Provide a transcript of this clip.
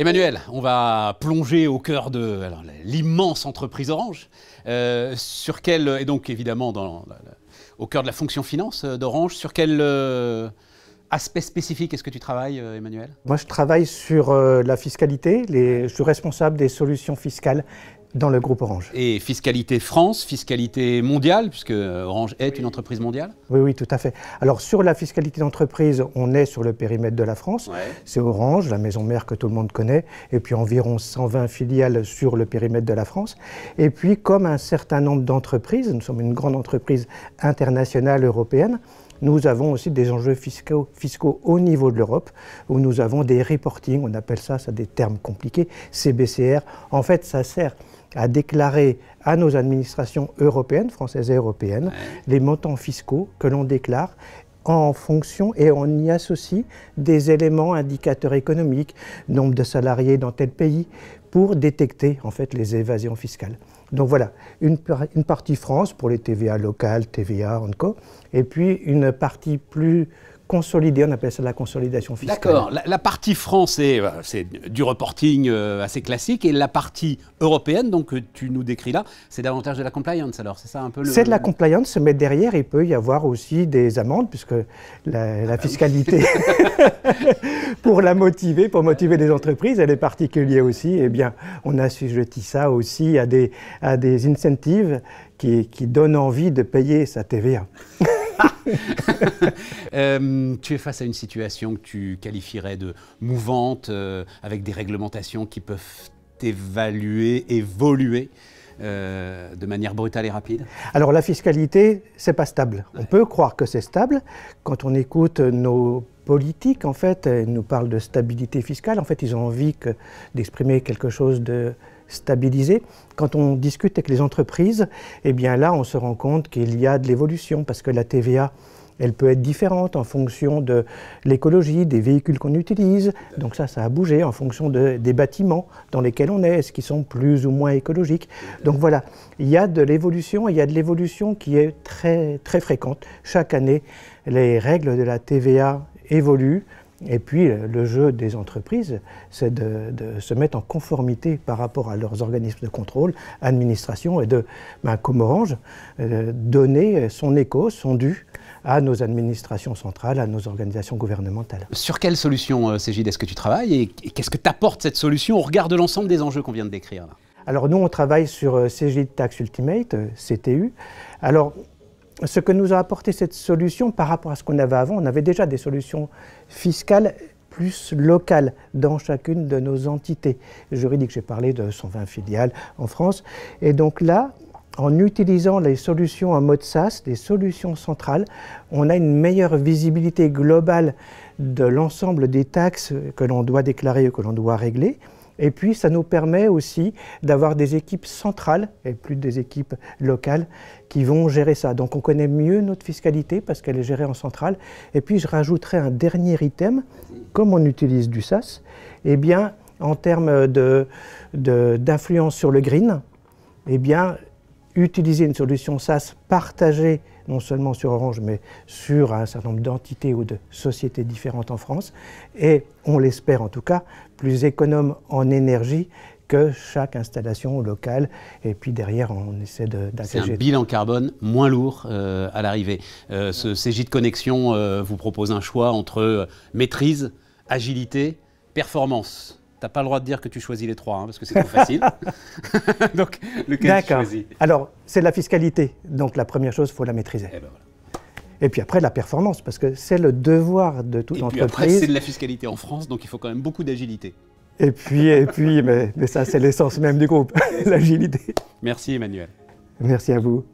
Emmanuel, on va plonger au cœur de l'immense entreprise Orange, euh, sur quelle, et donc évidemment au cœur de la fonction finance euh, d'Orange, sur quel euh, aspect spécifique est-ce que tu travailles, Emmanuel Moi, je travaille sur la fiscalité, je suis responsable des solutions fiscales dans le groupe Orange. Et fiscalité France, fiscalité mondiale, puisque euh, Orange est une entreprise mondiale Oui, oui, tout à fait. Alors sur la fiscalité d'entreprise, on est sur le périmètre de la France. C'est Orange, la maison mère que tout le monde connaît, et puis environ 120 filiales sur le périmètre de la France. Et puis comme un certain nombre d'entreprises, nous sommes une grande entreprise internationale européenne, nous avons aussi des enjeux fiscaux, fiscaux au niveau de l'Europe, où nous avons des reporting, on appelle ça, ça des termes compliqués, CBCR. En fait, ça sert à déclarer à nos administrations européennes, françaises et européennes, les montants fiscaux que l'on déclare en fonction et on y associe des éléments indicateurs économiques, nombre de salariés dans tel pays, pour détecter en fait les évasions fiscales. Donc voilà, une, une partie France pour les TVA locales, TVA, ENCO, et puis une partie plus consolider, on appelle ça la consolidation fiscale. D'accord. La, partie française euh, c'est du reporting euh, assez classique, et la partie européenne, donc que tu nous décris là, c'est davantage de la compliance, alors c'est ça un peu C'est de la compliance, mais derrière, il peut y avoir aussi des amendes, puisque la, ah fiscalité, pour la motiver, pour motiver des entreprises, elle est particulière aussi, eh bien, on assujettit ça aussi à des, à des incentives qui, qui donnent envie de payer sa TVA. Euh, tu es face à une situation que tu qualifierais de mouvante, euh, avec des réglementations qui peuvent évaluer, évoluer. Euh, de manière brutale et rapide Alors la fiscalité, c'est pas stable. On peut croire que c'est stable quand on écoute nos politiques en fait, ils nous parlent de stabilité fiscale. En fait, ils ont envie d'exprimer quelque chose de stabilisé. Quand on discute avec les entreprises, eh bien là, on se rend compte qu'il y a de l'évolution parce que la TVA, elle peut être différente en fonction de l'écologie, des véhicules qu'on utilise. Donc ça, ça a bougé en fonction des bâtiments dans lesquels on est, est-ce qu'ils sont plus ou moins écologiques. Donc voilà, il y a de l'évolution, et il y a de l'évolution qui est très, très fréquente. Chaque année, les règles de la TVA évoluent. Et puis euh, le jeu des entreprises, c'est de, se mettre en conformité par rapport à leurs organismes de contrôle, administration, et de, ben, comme Orange, euh, donner son écho, son dû à nos administrations centrales, à nos organisations gouvernementales. Sur quelle solution, Cégide, euh, est-ce que tu travailles et, qu'est-ce que t'apporte cette solution au regard de l'ensemble des enjeux qu'on vient de décrire Alors nous, on travaille sur Cégide Tax Ultimate, CTU. Alors ce que nous a apporté cette solution par rapport à ce qu'on avait avant, on avait déjà des solutions fiscales plus locales dans chacune de nos entités juridiques. J'ai parlé de 120 filiales en France. Et donc là, en utilisant les solutions en mode SAS, des solutions centrales, on a une meilleure visibilité globale de l'ensemble des taxes que l'on doit déclarer ou que l'on doit régler. Et puis, ça nous permet aussi d'avoir des équipes centrales et plus des équipes locales qui vont gérer ça. Donc, on connaît mieux notre fiscalité parce qu'elle est gérée en centrale. Et puis, je rajouterai un dernier item. Comme on utilise du SAS, eh bien, en termes d'influence de, sur le green, eh bien, utiliser une solution SaaS partagée non seulement sur Orange, mais sur un certain nombre d'entités ou de sociétés différentes en France, et on l'espère en tout cas, plus économe en énergie que chaque installation locale. Et puis derrière, on essaie de C'est un bilan carbone moins lourd euh, à l'arrivée. Euh, ce CJ de connexion euh, vous propose un choix entre maîtrise, agilité, performance n'as pas le droit de dire que tu choisis les trois, hein, parce que c'est trop facile. donc, lequel tu choisis Alors, c'est la fiscalité. Donc, la première chose, il faut la maîtriser. Eh ben et, puis après, la performance, parce que c'est le devoir de toute entreprise. Et puis après, c'est de la fiscalité en France, donc il faut quand même beaucoup d'agilité. Et puis, et puis mais ça, c'est l'essence même du groupe, l'agilité. Merci Emmanuel. Merci à vous.